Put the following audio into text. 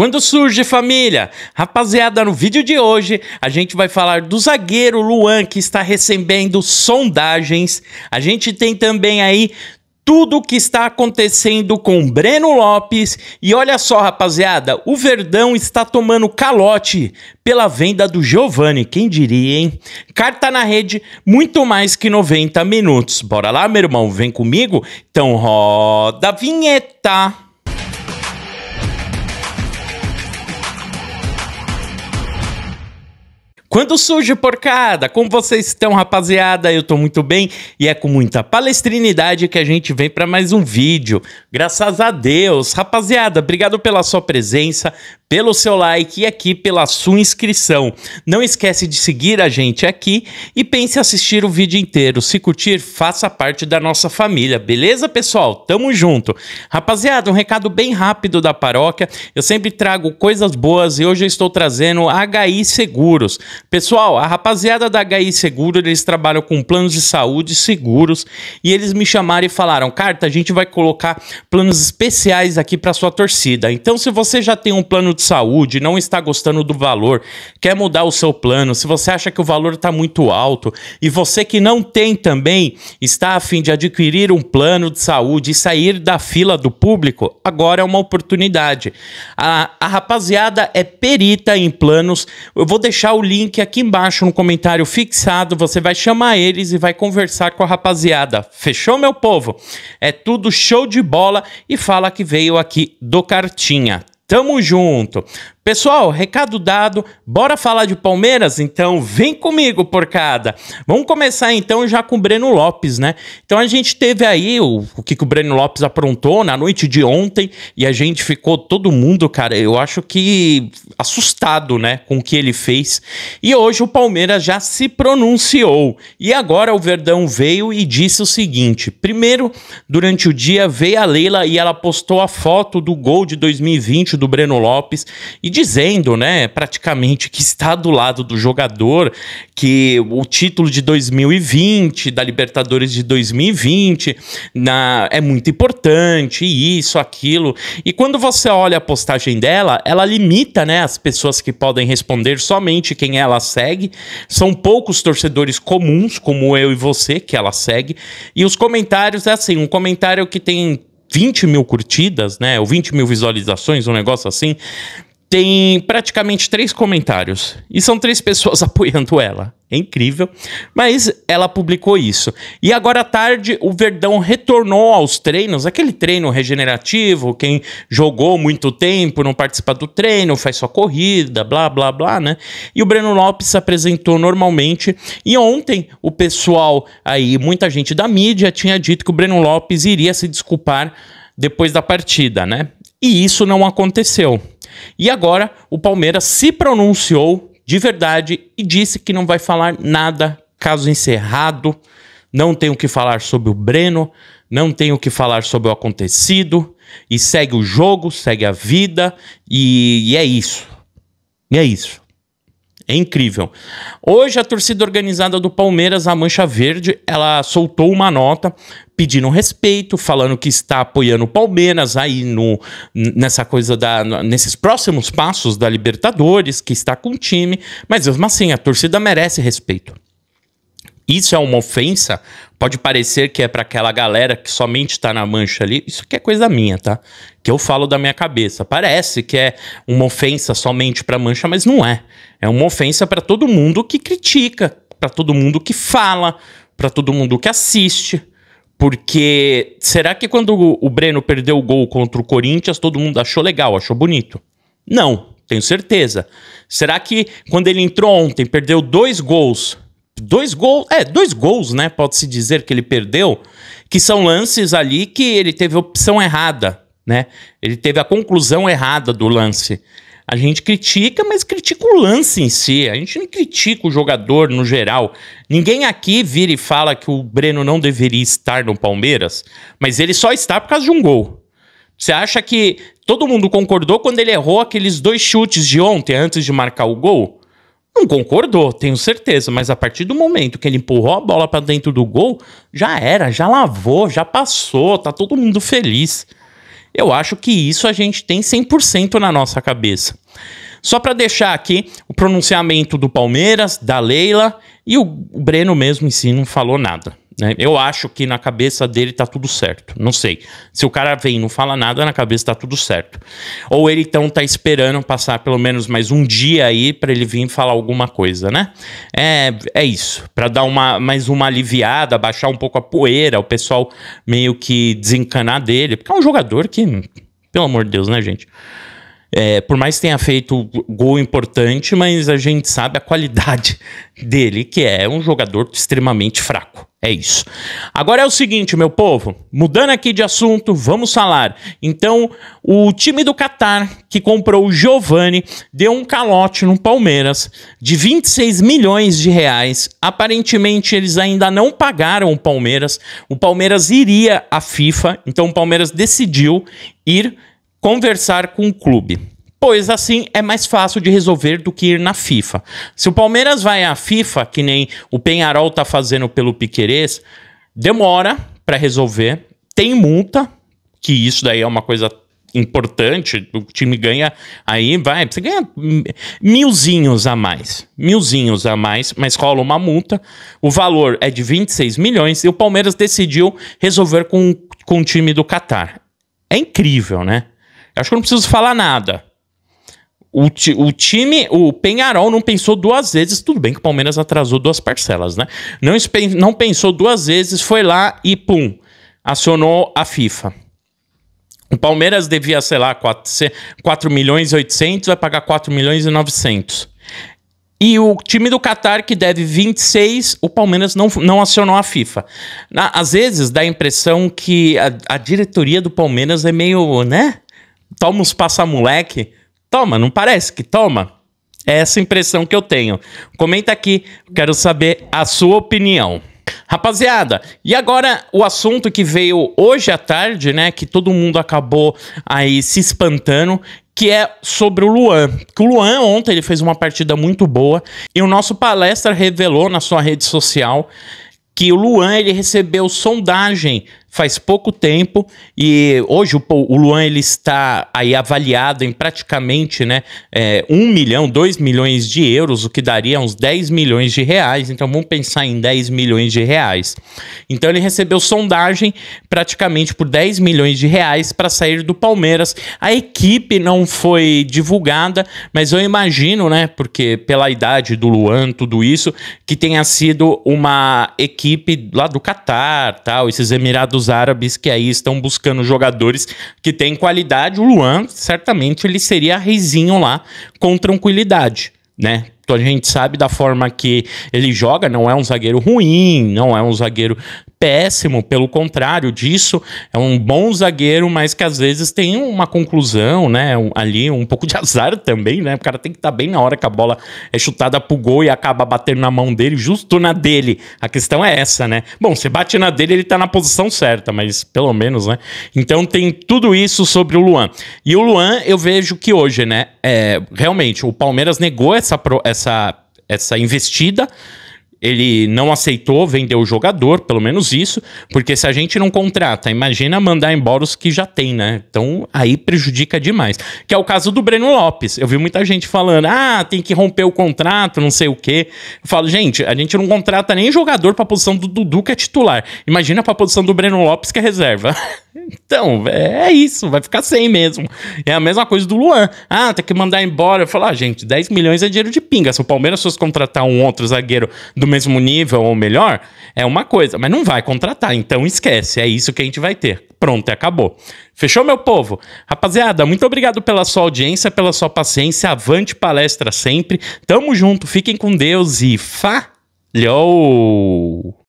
Quando surge família? Rapaziada, no vídeo de hoje a gente vai falar do zagueiro Luan que está recebendo sondagens. A gente tem também aí tudo o que está acontecendo com Breno Lopes. E olha só, rapaziada, o Verdão está tomando calote pela venda do Giovani, quem diria, hein? Carta na rede, muito mais que 90 minutos. Bora lá, meu irmão, vem comigo? Então roda a vinheta. Quando surge porcada, como vocês estão, rapaziada? Eu tô muito bem e é com muita palestrinidade que a gente vem para mais um vídeo. Graças a Deus. Rapaziada, obrigado pela sua presença, pelo seu like e aqui pela sua inscrição. Não esquece de seguir a gente aqui e pense em assistir o vídeo inteiro. Se curtir, faça parte da nossa família, beleza, pessoal? Tamo junto. Rapaziada, um recado bem rápido da paróquia. Eu sempre trago coisas boas e hoje eu estou trazendo HI Seguros. Pessoal, a rapaziada da HI Seguro, eles trabalham com planos de saúde, seguros, e eles me chamaram e falaram: "Carta, a gente vai colocar planos especiais aqui para sua torcida. Então, se você já tem um plano de saúde, não está gostando do valor, quer mudar o seu plano, se você acha que o valor está muito alto e você que não tem também está a fim de adquirir um plano de saúde e sair da fila do público, agora é uma oportunidade. A, a rapaziada é perita em planos. Eu vou deixar o link link aqui embaixo no comentário fixado. Você vai chamar eles e vai conversar com a rapaziada. Fechou, meu povo? É tudo show de bola e fala que veio aqui do Cartinha. Tamo junto! Pessoal, recado dado, bora falar de Palmeiras? Então vem comigo, porcada. Vamos começar então já com o Breno Lopes, né? Então a gente teve aí o, o que, que o Breno Lopes aprontou na noite de ontem e a gente ficou todo mundo, cara, eu acho que assustado, né, com o que ele fez. E hoje o Palmeiras já se pronunciou. E agora o Verdão veio e disse o seguinte: primeiro, durante o dia veio a Leila e ela postou a foto do gol de 2020 do Breno Lopes e dizendo, né, praticamente, que está do lado do jogador, que o título de 2020, da Libertadores de 2020, na, é muito importante, isso, aquilo. E quando você olha a postagem dela, ela limita, né, as pessoas que podem responder somente quem ela segue. São poucos torcedores comuns, como eu e você, que ela segue. E os comentários é assim: um comentário que tem 20 mil curtidas, né? Ou 20 mil visualizações, um negócio assim tem praticamente três comentários. E são três pessoas apoiando ela. É incrível. Mas ela publicou isso. E agora à tarde, o Verdão retornou aos treinos, aquele treino regenerativo, quem jogou muito tempo, não participa do treino, faz sua corrida, blá, blá, blá, né? E o Breno Lopes se apresentou normalmente. E ontem, o pessoal aí, muita gente da mídia, tinha dito que o Breno Lopes iria se desculpar depois da partida, né? E isso não aconteceu. E agora o Palmeiras se pronunciou de verdade e disse que não vai falar nada, caso encerrado. Não tem o que falar sobre o Breno, não tem o que falar sobre o acontecido. E segue o jogo, segue a vida, e, e é isso. E é isso. É incrível. Hoje a torcida organizada do Palmeiras, a Mancha Verde, ela soltou uma nota pedindo respeito, falando que está apoiando o Palmeiras aí no nessa coisa da nesses próximos passos da Libertadores, que está com o time, mas mesmo assim a torcida merece respeito isso é uma ofensa, pode parecer que é para aquela galera que somente está na mancha ali. Isso aqui é coisa minha, tá? Que eu falo da minha cabeça. Parece que é uma ofensa somente para mancha, mas não é. É uma ofensa para todo mundo que critica, para todo mundo que fala, para todo mundo que assiste. Porque será que quando o Breno perdeu o gol contra o Corinthians, todo mundo achou legal, achou bonito? Não, tenho certeza. Será que quando ele entrou ontem, perdeu dois gols dois gols, é, dois gols, né? Pode-se dizer que ele perdeu, que são lances ali que ele teve opção errada, né? Ele teve a conclusão errada do lance. A gente critica, mas critica o lance em si. A gente não critica o jogador no geral. Ninguém aqui vira e fala que o Breno não deveria estar no Palmeiras, mas ele só está por causa de um gol. Você acha que todo mundo concordou quando ele errou aqueles dois chutes de ontem antes de marcar o gol? Não concordou, tenho certeza, mas a partir do momento que ele empurrou a bola para dentro do gol, já era, já lavou, já passou, tá todo mundo feliz. Eu acho que isso a gente tem 100% na nossa cabeça. Só para deixar aqui o pronunciamento do Palmeiras, da Leila e o Breno mesmo em si não falou nada. Né? Eu acho que na cabeça dele tá tudo certo. Não sei. Se o cara vem e não fala nada, na cabeça tá tudo certo. Ou ele então tá esperando passar pelo menos mais um dia aí para ele vir falar alguma coisa, né? É, é isso. Para dar uma, mais uma aliviada, baixar um pouco a poeira, o pessoal meio que desencanar dele. Porque é um jogador que, pelo amor de Deus, né, gente? É, por mais que tenha feito gol importante, mas a gente sabe a qualidade dele, que é um jogador extremamente fraco. É isso. Agora é o seguinte, meu povo, mudando aqui de assunto, vamos falar. Então, o time do Catar, que comprou o Giovani, deu um calote no Palmeiras de 26 milhões de reais. Aparentemente, eles ainda não pagaram o Palmeiras. O Palmeiras iria à FIFA, então o Palmeiras decidiu ir conversar com o clube pois assim é mais fácil de resolver do que ir na FIFA. Se o Palmeiras vai à FIFA, que nem o Penharol está fazendo pelo Piquerez, demora para resolver, tem multa, que isso daí é uma coisa importante, o time ganha aí, vai, você ganha milzinhos a mais, milzinhos a mais, mas rola uma multa, o valor é de 26 milhões e o Palmeiras decidiu resolver com, com o time do Catar. É incrível, né? Acho que eu não preciso falar nada. O, o, time, o Penharol não pensou duas vezes, tudo bem que o Palmeiras atrasou duas parcelas, né? Não, não pensou duas vezes, foi lá e pum, acionou a FIFA. O Palmeiras devia, sei lá, 4, 4 milhões e 800, vai pagar 4 milhões e 900. E o time do Qatar, que deve 26, o Palmeiras não, não acionou a FIFA. Na, às vezes dá a impressão que a, a diretoria do Palmeiras é meio, né? Toma os passa-moleque Toma, não parece que toma? É essa impressão que eu tenho. Comenta aqui, quero saber a sua opinião. Rapaziada, e agora o assunto que veio hoje à tarde, né? Que todo mundo acabou aí se espantando, que é sobre o Luan. Que o Luan ontem ele fez uma partida muito boa e o nosso palestra revelou na sua rede social que o Luan ele recebeu sondagem faz pouco tempo e hoje o, o Luan ele está aí avaliado em praticamente né, é, 1 milhão, 2 milhões de euros, o que daria uns 10 milhões de reais. Então vamos pensar em 10 milhões de reais. Então ele recebeu sondagem praticamente por 10 milhões de reais para sair do Palmeiras. A equipe não foi divulgada, mas eu imagino, né, porque pela idade do Luan, tudo isso, que tenha sido uma equipe lá do Catar, tal, esses Emirados Emiratos Árabes que aí estão buscando jogadores que têm qualidade. O Luan, certamente, ele seria risinho lá com tranquilidade, né? Então, a gente sabe da forma que ele joga, não é um zagueiro ruim, não é um zagueiro péssimo, pelo contrário disso, é um bom zagueiro, mas que às vezes tem uma conclusão, né? Um, ali, um pouco de azar também, né? O cara tem que estar tá bem na hora que a bola é chutada pro gol e acaba batendo na mão dele, justo na dele. A questão é essa, né? Bom, se bate na dele, ele tá na posição certa, mas pelo menos, né? Então tem tudo isso sobre o Luan. E o Luan, eu vejo que hoje, né? É, realmente, o Palmeiras negou essa, pro, essa essa, essa investida ele não aceitou vender o jogador, pelo menos isso, porque se a gente não contrata, imagina mandar embora os que já tem, né? Então aí prejudica demais. Que é o caso do Breno Lopes. Eu vi muita gente falando: ah, tem que romper o contrato, não sei o quê. Eu falo, gente, a gente não contrata nem jogador pra posição do Dudu, que é titular. Imagina pra posição do Breno Lopes, que é reserva. então, é isso, vai ficar sem mesmo. É a mesma coisa do Luan. Ah, tem que mandar embora. Eu falo, ah, gente, 10 milhões é dinheiro de pinga. Se o Palmeiras fosse contratar um outro zagueiro do mesmo nível ou melhor é uma coisa, mas não vai contratar, então esquece, é isso que a gente vai ter. Pronto, acabou. Fechou, meu povo? Rapaziada, muito obrigado pela sua audiência, pela sua paciência. Avante palestra sempre. Tamo junto, fiquem com Deus e falhou!